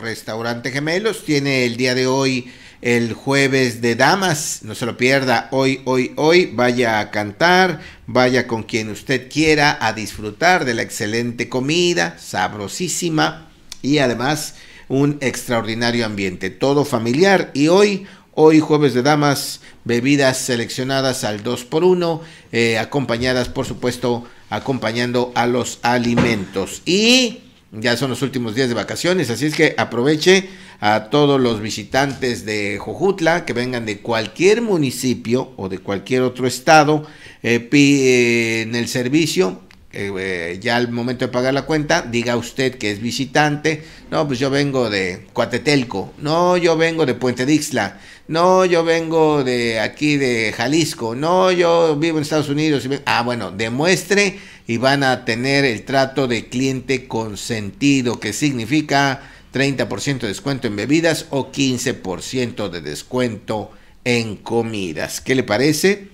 Restaurante Gemelos tiene el día de hoy el jueves de damas, no se lo pierda, hoy, hoy, hoy, vaya a cantar, vaya con quien usted quiera a disfrutar de la excelente comida, sabrosísima y además un extraordinario ambiente, todo familiar y hoy Hoy jueves de damas, bebidas seleccionadas al 2x1, eh, acompañadas por supuesto, acompañando a los alimentos. Y ya son los últimos días de vacaciones, así es que aproveche a todos los visitantes de Jojutla que vengan de cualquier municipio o de cualquier otro estado eh, eh, en el servicio. Eh, ya al momento de pagar la cuenta, diga usted que es visitante. No, pues yo vengo de Coatetelco. No, yo vengo de Puente Dixla. No, yo vengo de aquí de Jalisco. No, yo vivo en Estados Unidos. Ah, bueno, demuestre y van a tener el trato de cliente consentido, que significa 30% de descuento en bebidas o 15% de descuento en comidas. ¿Qué le parece?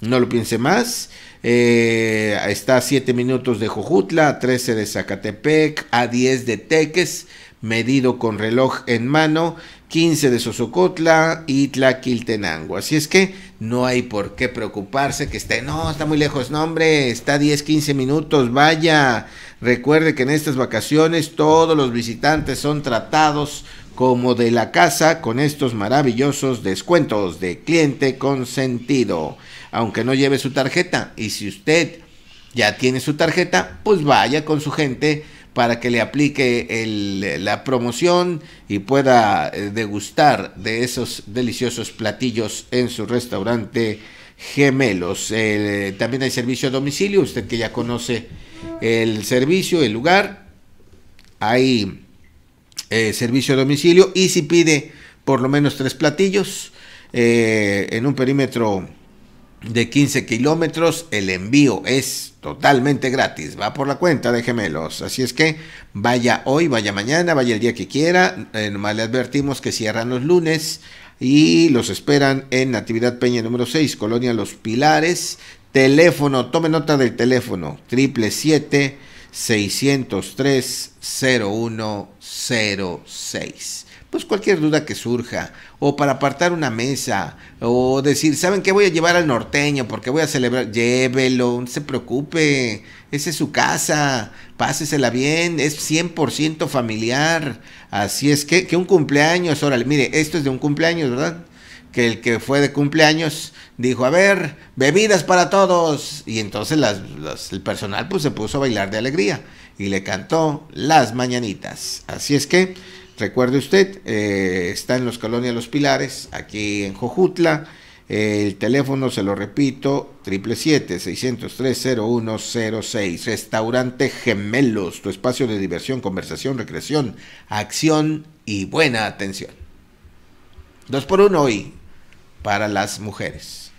No lo piense más. Eh, está a 7 minutos de Jojutla, a 13 de Zacatepec, a 10 de Teques, medido con reloj en mano, 15 de Sosocotla y Tlaquiltenango. Así es que no hay por qué preocuparse que esté, no, está muy lejos, no hombre, está 10, 15 minutos, vaya. Recuerde que en estas vacaciones todos los visitantes son tratados como de la casa con estos maravillosos descuentos de cliente consentido, aunque no lleve su tarjeta. Y si usted ya tiene su tarjeta, pues vaya con su gente para que le aplique la promoción y pueda eh, degustar de esos deliciosos platillos en su restaurante gemelos. Eh, también hay servicio a domicilio, usted que ya conoce el servicio, el lugar. Hay eh, servicio a domicilio y si pide por lo menos tres platillos en un perímetro de 15 kilómetros. El envío es totalmente gratis, va por la cuenta de gemelos. Así es que vaya hoy, vaya mañana, vaya el día que quiera. Eh, nomás le advertimos que cierran los lunes y los esperan en Natividad Peña número 6, Colonia Los Pilares. Teléfono, tome nota del teléfono, triple 777 603 0106 pues cualquier duda que surja, o para apartar una mesa, o decir, ¿saben qué voy a llevar al norteño? Porque voy a celebrar, llévelo, no se preocupe, esa es su casa, pásesela bien, es 100% familiar, así es que, que un cumpleaños, órale, mire, esto es de un cumpleaños, ¿verdad? que el que fue de cumpleaños dijo, a ver, bebidas para todos. Y entonces el personal pues, se puso a bailar de alegría y le cantó las mañanitas. Así es que Recuerde usted, eh, está en los Colonia Los Pilares, aquí en Jojutla. Eh, el teléfono, se lo repito, 777-603-0106. Restaurante Gemelos, tu espacio de diversión, conversación, recreación, acción y buena atención. Dos por uno hoy para las mujeres.